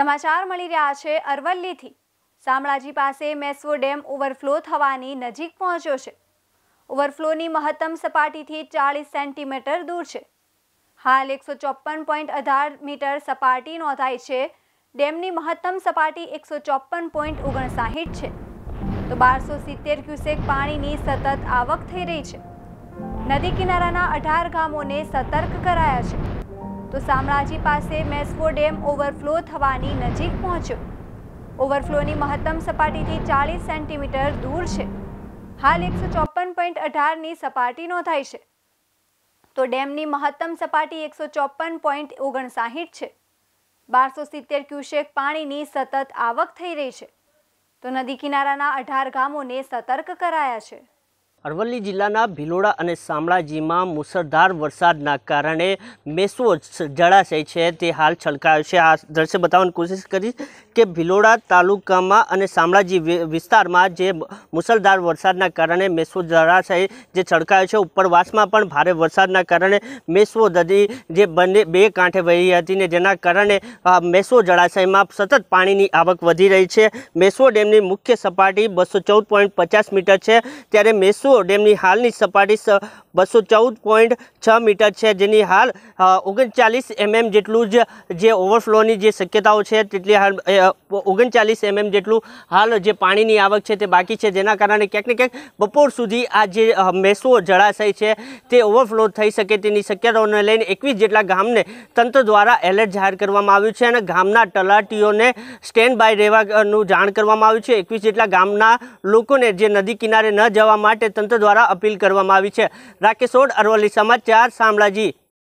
સમાચાર મળી રહ્યા છે અરવલ્લીથી શામળાજી પાસે મેસવો ડેમ ઓવરફ્લો થવાની નજીક પહોંચ્યો છે ઓવરફ્લોની મહત્તમ સપાટીથી ચાળીસ સેન્ટીમીટર દૂર છે હાલ એકસો ચોપન પોઈન્ટ અઢાર મીટર સપાટી નોંધાઈ છે ડેમની મહત્તમ સપાટી એકસો ચોપન પોઈન્ટ ઓગણસાહીઠ છે તો બારસો સિત્તેર ક્યુસેક પાણીની સતત આવક થઈ રહી છે નદી કિનારાના અઢાર ગામોને સતર્ક કરાયા છે તો શામળાજી પાસે મેસ્કો ડેમ ઓવરફ્લો થવાની નજીક પહોંચ્યો ઓવરફ્લોની મહત્તમ સપાટીથી ચાલીસ સેન્ટીમીટર દૂર છે હાલ એકસો ચોપન પોઈન્ટ અઢારની સપાટી નોંધાઈ છે તો ડેમની મહત્તમ સપાટી એકસો ચોપન પોઈન્ટ ઓગણસાહીઠ છે બારસો સિત્તેર ક્યુસેક પાણીની સતત આવક થઈ રહી છે તો નદી કિનારાના અઢાર ગામોને સતર્ક કરાયા છે અરવલ્લી જિલ્લાના ભિલોડા અને શામળાજીમાં મુસળધાર વરસાદના કારણે મેસો જળાશય છે તે હાલ છલકાયો છે આ દ્રશ્ય બતાવવાની કોશિશ કરી કે ભિલોડા તાલુકામાં અને શામળાજી વિસ્તારમાં જે મુસળધાર વરસાદના કારણે મેસો જળાશય જે છલકાયો છે ઉપરવાસમાં પણ ભારે વરસાદના કારણે મેસો નદી જે બંને બે કાંઠે વહી હતી ને જેના કારણે મેસો જળાશયમાં સતત પાણીની આવક વધી રહી છે મેસો ડેમની મુખ્ય સપાટી બસો મીટર છે ત્યારે મેસો કસુર ડેમની હાલની સપાટી બસો ચૌદ પોઈન્ટ છ મીટર છે જેની હાલ ઓગણચાલીસ એમએમ જેટલું જ જે ઓવરફ્લોની જે શક્યતાઓ છે તેટલી હાલ ઓગણચાલીસ એમએમ જેટલું હાલ જે પાણીની આવક છે તે બાકી છે જેના કારણે ક્યાંક ને ક્યાંક બપોર સુધી આ જે મેસો જળાશય છે તે ઓવરફ્લો થઈ શકે તેની શક્યતાઓને લઈને એકવીસ જેટલા ગામને તંત્ર દ્વારા એલર્ટ જાહેર કરવામાં આવ્યું છે અને ગામના તલાટીઓને સ્ટેન્ડ બાય રહેવાનું જાણ કરવામાં આવ્યું છે એકવીસ જેટલા ગામના લોકોને જે નદી કિનારે ન જવા માટે તંત્ર દ્વારા અપીલ કરવામાં આવી છે રાકેશોડ અરવલ્લી સમાચાર શામળાજી